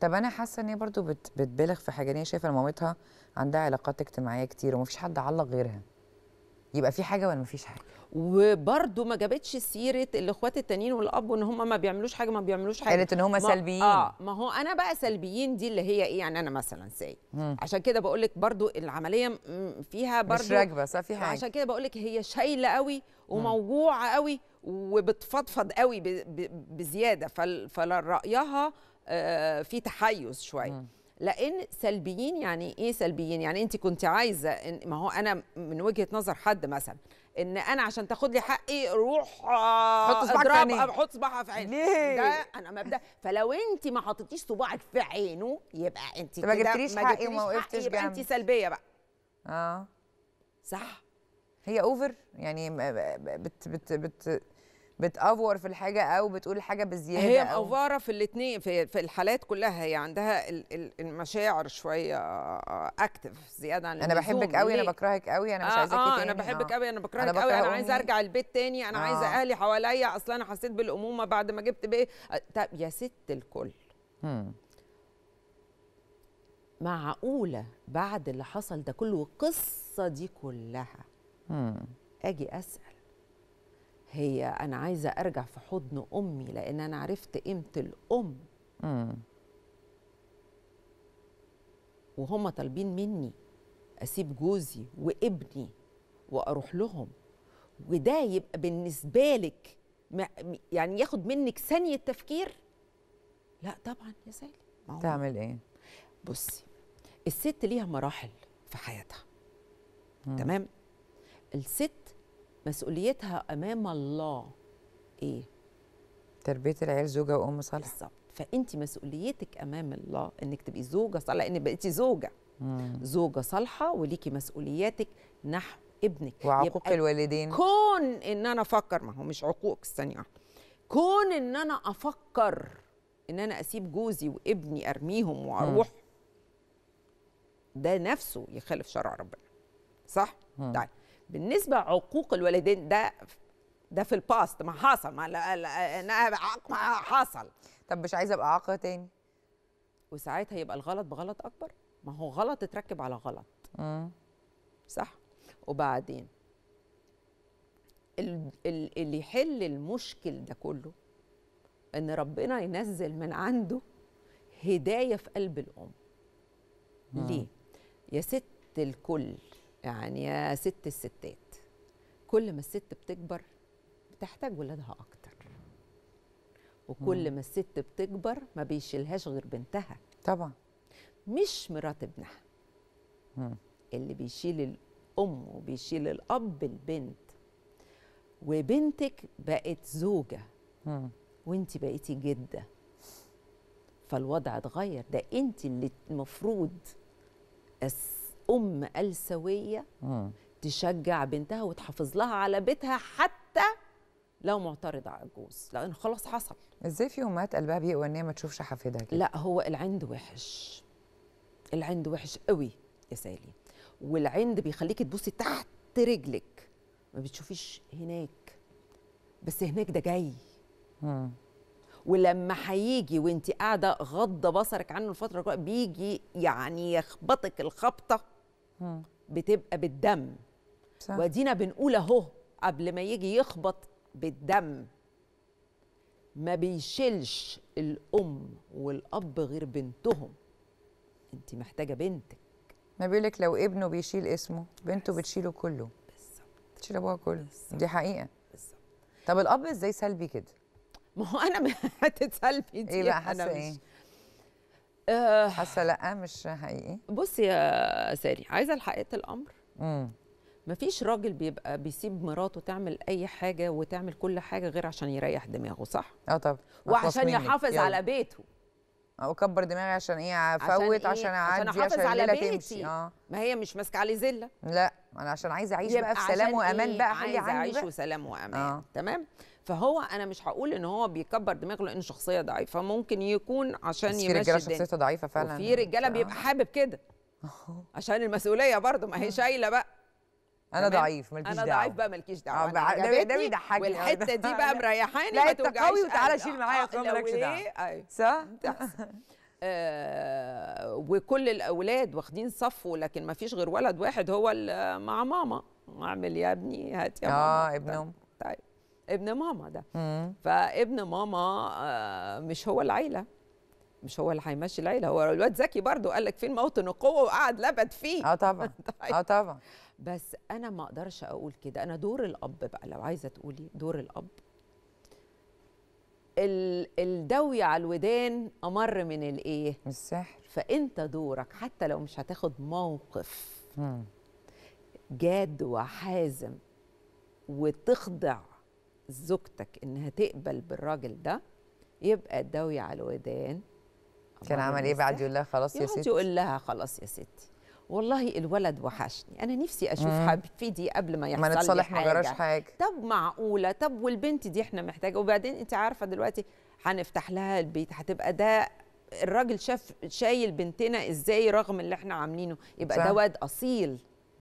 طب انا حاسه ان هي برضو بتبالغ في حاجه ان هي شايفه ان مامتها عندها علاقات اجتماعيه كتير ومفيش حد علق غيرها يبقى في حاجه ولا مفيش حاجه وبرده ما جابتش سيره الاخوات التانيين والاب وان هم ما بيعملوش حاجه ما بيعملوش حاجه قالت ان هم سلبيين اه ما هو انا بقى سلبيين دي اللي هي ايه يعني انا مثلا ساي عشان كده بقول لك برده العمليه فيها برده مش راكبه صح في حاجه عشان كده بقول لك هي شايله قوي وموجوعه قوي وبتفضفض قوي بزياده فرايها آه، في تحيز شويه لان سلبيين يعني ايه سلبيين يعني انت كنت عايزه إن ما هو انا من وجهه نظر حد مثلا ان انا عشان تاخد لي حقي روح حط صباعك في عيني حط صباعها في عيني ليه؟ ده انا مبدا فلو انت ما حطيتيش صباعك في عينه يبقى انت ما جبتليش حقي وما وقفتش يبقى انت سلبيه بقى اه صح هي اوفر يعني بت بت بت بت بتافور في الحاجه او بتقول حاجه بزياده هي مأفوره في الاتنين في, في الحالات كلها هي عندها المشاعر شويه اكتف زياده عن انا بحبك قوي آه، آه، آه. انا بكرهك قوي انا مش عايزك آه, تاني انا بحبك قوي انا بكرهك قوي انا عايزه ارجع البيت تاني انا آه. عايزه اهلي حواليا اصل انا حسيت بالامومه بعد ما جبت بيه طب يا ست الكل معقوله بعد اللي حصل ده كله والقصه دي كلها اجي اسال هي انا عايزه ارجع في حضن امي لان انا عرفت قيمه الام مم. وهم طالبين مني اسيب جوزي وابني واروح لهم وده يبقى بالنسبه لك يعني ياخد منك ثانيه تفكير لا طبعا يا سالي تعمل ايه بصي الست ليها مراحل في حياتها مم. تمام الست مسؤوليتها امام الله ايه تربيه العيال زوجه وام صالحه بالظبط فانت مسؤوليتك امام الله انك تبقي زوجه صالحه لان بقيتي زوجه مم. زوجه صالحه وليكي مسؤولياتك نحو ابنك وعقوق الوالدين كون ان انا افكر ما هو مش عقوق استني واحده كون ان انا افكر ان انا اسيب جوزي وابني ارميهم واروح مم. ده نفسه يخالف شرع ربنا صح؟ طيب بالنسبه عقوق الوالدين ده ده في الباست ما حصل ما, لا لا ما حصل طب مش عايزه ابقى عاقه تاني وساعتها يبقى الغلط بغلط اكبر ما هو غلط اتركب على غلط مم. صح وبعدين اللي يحل المشكل ده كله ان ربنا ينزل من عنده هدايه في قلب الام مم. ليه يا ست الكل يعني يا ست الستات كل ما الست بتكبر بتحتاج ولادها اكتر وكل ما الست بتكبر ما بيشيلهاش غير بنتها طبعا مش مرات ابنها مم. اللي بيشيل الام وبيشيل الاب البنت وبنتك بقت زوجه وانت بقيتي جده فالوضع اتغير ده انت اللي المفروض ام السويه تشجع بنتها وتحافظ لها على بيتها حتى لو معترضه على الجوز لان خلاص حصل ازاي في امهات قلبها بيقوى ان هي ما تشوفش حفيدها كده لا هو العند وحش العند وحش قوي يا سالي والعند بيخليكي تبصي تحت رجلك ما بتشوفيش هناك بس هناك ده جاي مم. ولما هيجي وانت قاعده غض بصرك عنه الفتره بيجي يعني يخبطك الخبطه بتبقى بالدم صح. ودينا بنقول اهو قبل ما يجي يخبط بالدم ما بيشيلش الام والاب غير بنتهم انت محتاجه بنتك ما بيقولك لو ابنه بيشيل اسمه بنته بتشيله كله بالظبط بتشيل ابوها كله بالزبط. دي حقيقه بالظبط طب الاب ازاي سلبي كده ما هو انا هتتسلبي سلبي إيه دي إيه بقى انا مش إيه؟ آه. حاسه لا مش حقيقي بصي يا ساري عايزه الحقيقه الامر امم مفيش راجل بيبقى بيسيب مراته تعمل اي حاجه وتعمل كل حاجه غير عشان يريح دماغه صح اه طبعا وعشان يحافظ على بيته اكبر دماغي عشان ايه افوت عشان, اعدي عشان اعدي عشان, عشان, عشان على بيتي تمشي. اه ما هي مش ماسكه عليه زله لا انا عشان عايزه اعيش بقى في سلام وامان إيه؟ بقى بقى عايزه اعيش وسلام وامان آه. تمام فهو انا مش هقول ان هو بيكبر دماغه لان شخصيه ضعيفه ممكن يكون عشان يمشي في رجاله شخصيتها ضعيفه فعلا في رجاله آه. بيبقى حابب كده عشان المسؤوليه برضه ما هي شايله بقى انا ضعيف مالكيش دعوه انا ضعيف بقى مالكيش دعوه آه، ده ده بيضحكني والحته دي بقى مريحاني لا انت قوي وتعالى شيل معايا خالص آه، مالكش دعوه إيه؟ أيوه. صح آه، وكل الاولاد واخدين صفه لكن ما فيش غير ولد واحد هو مع ماما اعمل يا ابني هات يا آه، ماما اه ابن طيب،, طيب ابن ماما ده مم. فابن ماما آه، مش هو العيله مش هو اللي هيمشي العيله هو الواد ذكي برضه قال لك فين موطن القوه وقعد لبد فيه اه طبعا طيب. اه طبعا بس انا ما اقدرش اقول كده انا دور الاب بقى لو عايزه تقولي دور الاب الدوي على الودان امر من الايه السحر فانت دورك حتى لو مش هتاخد موقف جاد وحازم وتخضع زوجتك انها تقبل بالراجل ده يبقى الدوي على الودان كان عمل ايه بعد يقول لها خلاص يا ستي يقول لها خلاص يا ستي والله الولد وحشني انا نفسي اشوف حبيبي قبل ما يحصل ما نتصالح ما حاجه طب معقوله طب والبنت دي احنا محتاجه وبعدين انت عارفه دلوقتي هنفتح لها البيت هتبقى ده الراجل شاف شايل بنتنا ازاي رغم اللي احنا عاملينه يبقى ده واد اصيل